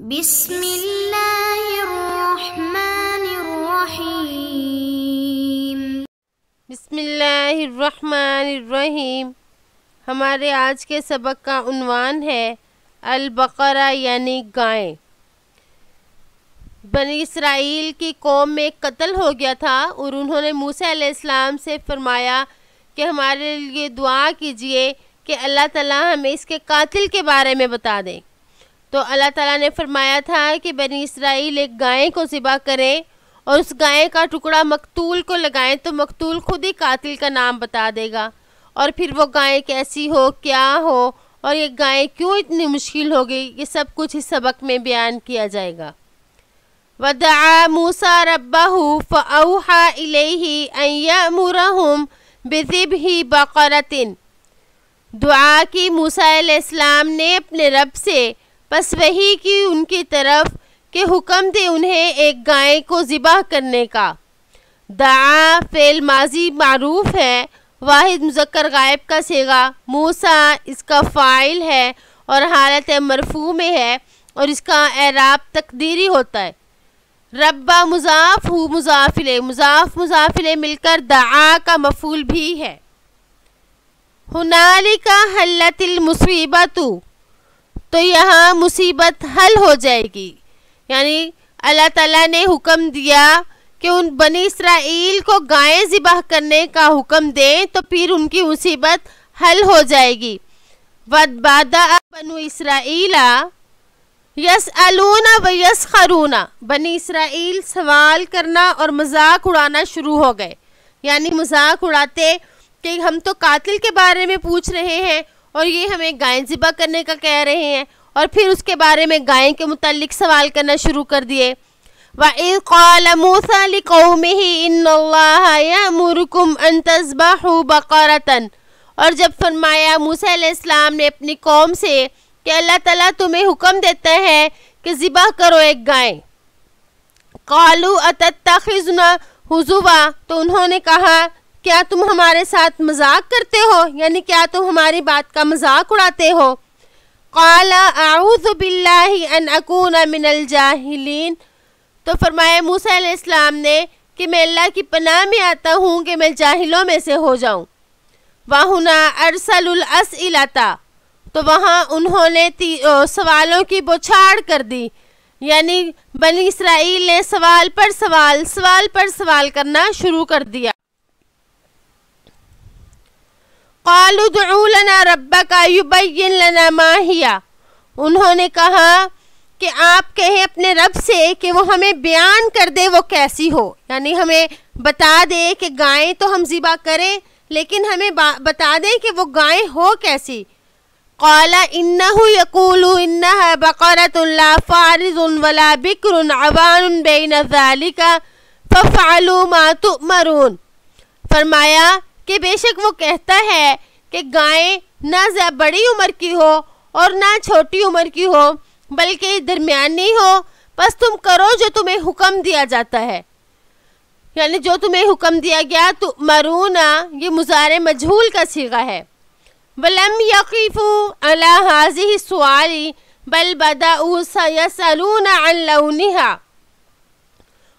बिस्मिल्लाहिर्रहमानिर्रहीम बिस्मिल्लाहिर्रहमानिर्रहीम हमारे आज के सबक का उनवान है अलबकरा यानी गाय बनी इसराइल की कौम में कत्ल हो गया था और उन्होंने मूसा इस्लाम से फरमाया कि हमारे लिए दुआ कीजिए कि अल्लाह ताला हमें इसके कातिल के बारे में बता दें तो अल्लाह ताला ने फरमाया था कि बनी इसराइल एक गाय को ज़िबा करें और उस गाय का टुकड़ा मकतूल को लगाएं तो मकतूल खुद ही कातिल का नाम बता देगा और फिर वो गाय कैसी हो क्या हो और ये गाय क्यों इतनी मुश्किल हो गई ये सब कुछ इस सबक में बयान किया जाएगा वदा मूसा रब्बाहू फ़ाउहा इलेही अयमुरहुम बिजिब ही बकरतिन दुआ की मूसा इस्लाम ने अपने रब से बस वही कि उनकी तरफ के हुक्म थे उन्हें एक गाय को ज़िबा करने का दा फेल माजी मरूफ है वाहिद मुजक्कर गायब का सेगा मूसा इसका फ़ाइल है और हालत मरफू में है और इसका एराब तकदीरी होता है रब्बा मुजाफ हु मुजाफिले मुजाफ मुजाफिले मिलकर दा का मफूल भी है हनालिका हल्लतिल मुसीबतू तो यहाँ मुसीबत हल हो जाएगी यानी अल्लाह ताला ने हुक्म दिया कि उन बनी इसराइल को गायें ज़िबाह करने का हुक्म दें तो फिर उनकी मुसीबत हल हो जाएगी वदबादा बनु इसराइला यस अलूना व यस खरूना बनी इसराइल सवाल करना और मजाक उड़ाना शुरू हो गए यानी मजाक उड़ाते कि हम तो कातिल के बारे में पूछ रहे हैं और ये हमें गायें ज़िबा करने का कह रहे हैं और फिर उसके बारे में गायें के मुतलिक सवाल करना शुरू कर दिए वक़ौम और जब फरमाया मूसा इस्लाम ने अपनी कौम से कि अल्लाह ताला तुम्हें हुक्म देता है कि ज़िबा करो एक गाय कालू अतत्ता खिजुना हुजुवा तो उन्होंने कहा क्या तुम हमारे साथ मजाक करते हो यानी क्या तुम हमारी बात का मजाक उड़ाते हो काला आउज़बिल्लाकून मिनल जाहिलीन तो फरमाया मूसा इस्लाम ने कि मैं अल्लाह की पनाह में आता हूँ कि मैं जाहिलों में से हो जाऊँ वाहना अरसलस इलाता तो वहाँ उन्होंने ओ, सवालों की बौछाड़ कर दी यानी बनी इसराइल ने सवाल पर सवाल सवाल पर सवाल करना शुरू कर दिया कालुदना रब्बा का युबैन लना माहिया उन्होंने कहा कि आप कहें अपने रब से कि वो हमें बयान कर दे वो कैसी हो यानी हमें बता दे कि गायें तो हम ज़िबा करें लेकिन हमें बता दें कि वो गायें हो कैसी कौला इन्ना यकूल इन्ना बकरतुल्ला वला बिक्र अवान बेन फ़ालू मातु मरून फरमाया कि बेशक वो कहता है कि गाय ना ज़्यादा बड़ी उम्र की हो और ना छोटी उम्र की हो बल्कि दरमियानी हो बस तुम करो जो तुम्हें हुक्म दिया जाता है यानी जो तुम्हें हुक्म दिया गया तो मरूना ये मुजार मजहूल का सीगा है बलम यकीफ़ू अला हाजी सवाली बल बदा सलून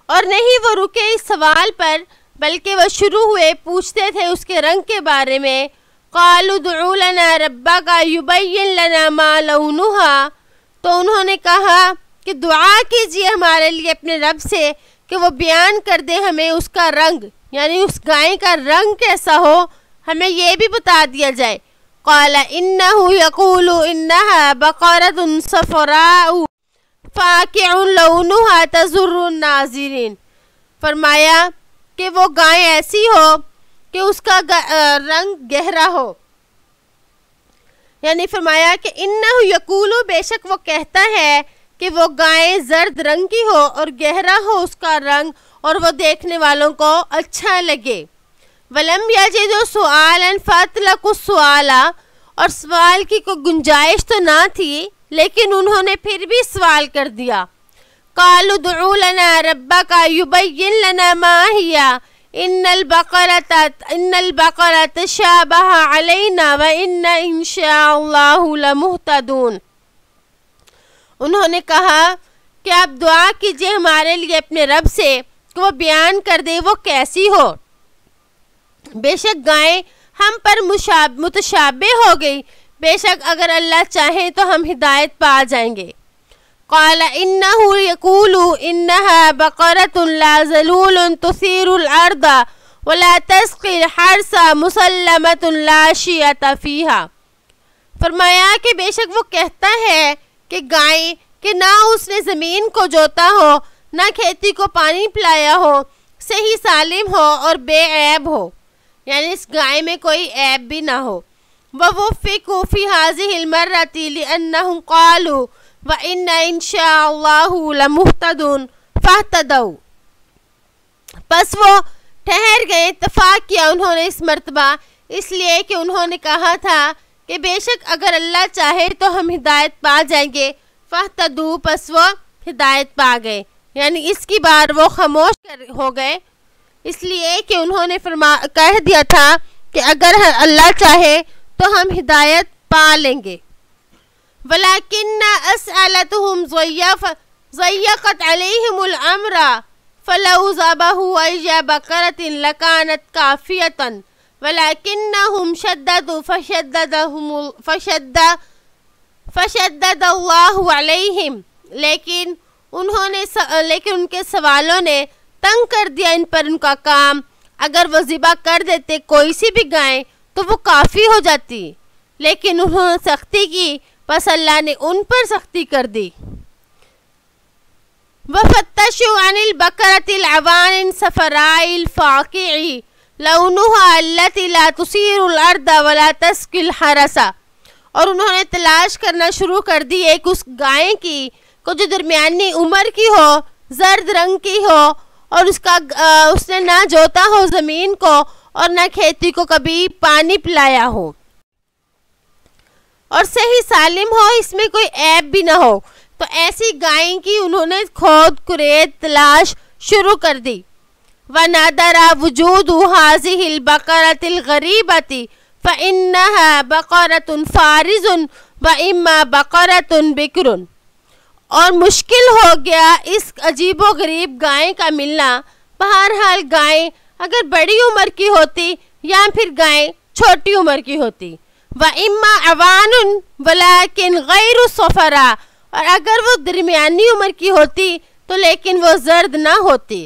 और नहीं वो रुके इस सवाल पर बल्कि वह शुरू हुए पूछते थे उसके रंग के बारे में कालुदा रब्बा का युबैन लना तो उन्होंने कहा कि दुआ कीजिए हमारे लिए अपने रब से कि वो बयान कर दे हमें उसका रंग यानी उस गाय का रंग कैसा हो हमें यह भी बता दिया जाए कौला इन्ना यकूल इन्ना बकौरत फ़ाक़ फरमाया कि वो गाय ऐसी हो कि उसका रंग गहरा हो यानी फरमाया कि इन्ना यकूलू बेशक वो कहता है कि वो गाय जर्द रंग की हो और गहरा हो उसका रंग और वो देखने वालों को अच्छा लगे वलम या जो सवाल फातला कुछ सवाला और सवाल की कोई गुंजाइश तो ना थी लेकिन उन्होंने फिर भी सवाल कर दिया कालू दना रब्बा का युबैन लना माहिया इन्नल बकरत इन्नल बकरत शाबह अलैना व इन इनशाहतदून उन्होंने कहा कि आप दुआ कीजिए हमारे लिए अपने रब से कि वो बयान कर दे वो कैसी हो बेशक गायें हम पर मुशाब मुतशाबे हो गई बेशक अगर अल्लाह चाहे तो हम हिदायत पा जाएंगे قال إنه يقول إنها بقرة لا زلول تثير الأرض वला तस्किल हरसा मुसलमत लाशियत फ़ीहा फरमाया कि बेशक वो कहता है कि गाय कि ना उसने ज़मीन को जोता हो ना खेती को पानी पिलाया हो सही सालिम हो और बेऐब हो यानी इस गाय में कोई ऐब भी ना हो वह वो फ़िकूफ़ी हाजिल मर्रतीली अन्ना कॉलू व इन इनशाहतदन फ़ाहतदो बस वो ठहर गए इतफ़ाक़ किया उन्होंने इस मरतबा इसलिए कि उन्होंने कहा था कि बेशक अगर अल्लाह चाहे तो हम हिदायत पा जाएंगे फ़ह फ़ाहतदू बस वो हिदायत पा गए यानि इसकी बार वो खामोश कर हो गए इसलिए कि उन्होंने फरमा कह दिया था कि अगर अल्लाह चाहे तो हम हिदायत पा लेंगे वलाकिन असलतम ज़ैक़त अलमरा फ़लज़ाबा बकरत लकानत काफ़ियतन वलाकिन हम शदत फ़शद फ़शद फ़शद अलैहिम लेकिन उन्होंने स, लेकिन उनके सवालों ने तंग कर दिया इन पर उनका काम अगर वो ज़िबा कर देते कोई सी भी गाय तो वो काफ़ी हो जाती लेकिन उन्होंने सख्ती की बस अल्लाह ने उन पर सख्ती कर दी वफतशु तस्किल हरसा और उन्होंने तलाश करना शुरू कर दी एक उस गाय की को जो दरमियानी उम्र की हो जर्द रंग की हो और उसका आ, उसने ना जोता हो ज़मीन को और ना खेती को कभी पानी पिलाया हो और सही सालिम हो इसमें कोई ऐप भी ना हो तो ऐसी गायें की उन्होंने खोद कुरेद तलाश शुरू कर दी व नादरा वजूद हाजी हिल बकरतिल गरीबती फ़न्ना बकरतन फ़ारिज व इम्मा बकरतन बिकरन और मुश्किल हो गया इस अजीबो गरीब गाय का मिलना बहरहाल गाय अगर बड़ी उम्र की होती या फिर गाय छोटी उम्र की होती व इम्मा अवान वलाकिन गैर सफ़रा और अगर वो दरमियानी उम्र की होती तो लेकिन वो जर्द ना होती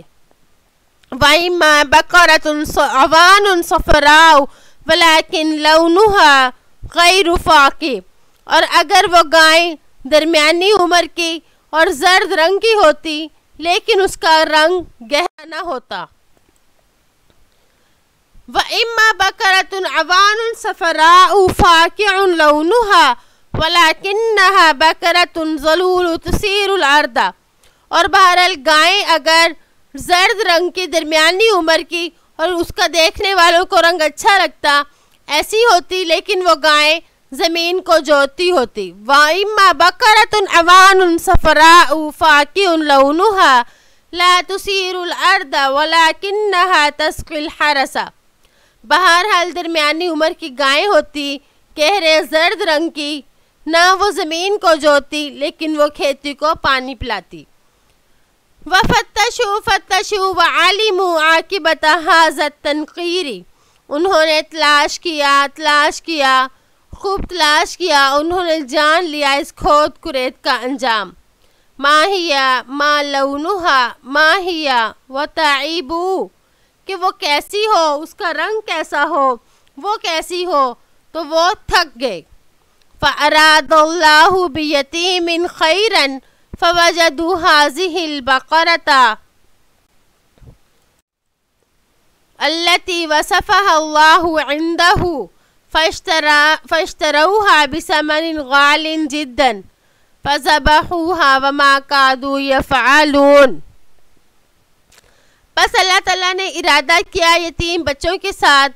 व इम्मा बकरत अवान सफ़राव वलाकिन लौनुहा गैर फाके और अगर वो गाय दरमियानी उम्र की और जर्द रंग की होती लेकिन उसका रंग गहरा ना होता व इम्मा बकरतुन अवान सफ़रा फ़ाक़िउन लौनुहा वलाकिन्नहा बकरतुन ज़लूल तसीरुल अर्दा और बहरहाल गायें अगर जर्द रंग की दरमियानी उम्र की और उसका देखने वालों को रंग अच्छा लगता ऐसी होती लेकिन वो गायें ज़मीन को जोती होती वाइमा बकरतुन अवान सफ़रा फ़ाक़िउन लौनुहा ला तुसीरुल अर्दा वलाकिन्नहा तस्किल हरसा बहरहाल दरमियानी उम्र की गायें होती गहरे जर्द रंग की ना वो ज़मीन को जोती लेकिन वो खेती को पानी पिलाती व फतशु फतशु व आलिम बता हाजत तनकीरी उन्होंने तलाश किया तलाश किया खूब तलाश किया उन्होंने जान लिया इस खोद कुरेद का अंजाम माहिया मा लौनुहा माहिया व तईबू कि वो कैसी हो उसका रंग कैसा हो वो कैसी हो तो वो थक गए फ़रादल्लाबीम खैरन फ़वजदू हाजिल बकरता अल्लती वसफ़ल्लाहू फ़श्तरा फ़श्तरूहा बिसमन गालिन जिद्दन फ़ज़बहूहा वमा कादू यफ़ालून बस अल्लाह ताला ने इरादा किया यतीम बच्चों के साथ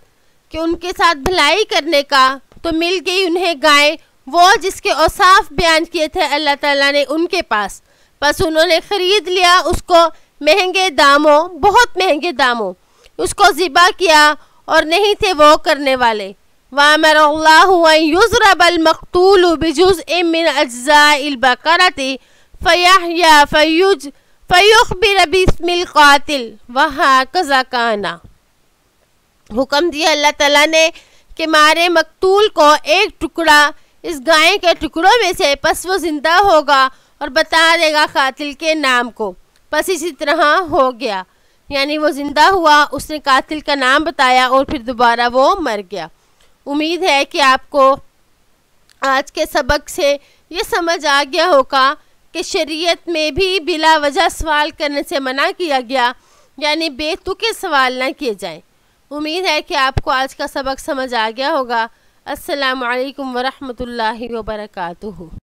कि उनके साथ भलाई करने का तो मिल गई उन्हें गाय वो जिसके औसाफ बयान किए थे अल्लाह ताला ने उनके पास बस उन्होंने ख़रीद लिया उसको महंगे दामों बहुत महंगे दामों उसको ज़िबा किया और नहीं थे वो करने वाले वामरबलमकतूल बिजुज़ मिन फ़याह या फ़ैज़ फ़ैबिर बिस्मिल कातिल वहा कज़ाकाना हुक्म दिया अल्लाह ताला ने कि मारे मकतूल को एक टुकड़ा इस गाय के टुकड़ों में से पस वो ज़िंदा होगा और बता देगा कातिल के नाम को बस इसी तरह हो गया यानी वो ज़िंदा हुआ उसने कातिल का नाम बताया और फिर दोबारा वो मर गया उम्मीद है कि आपको आज के सबक से ये समझ आ गया होगा कि शरीयत में भी बिला वजह सवाल करने से मना किया गया यानी बेतुके सवाल ना किए जाएं उम्मीद है कि आपको आज का सबक समझ आ गया होगा असलकम वरहमल वर्का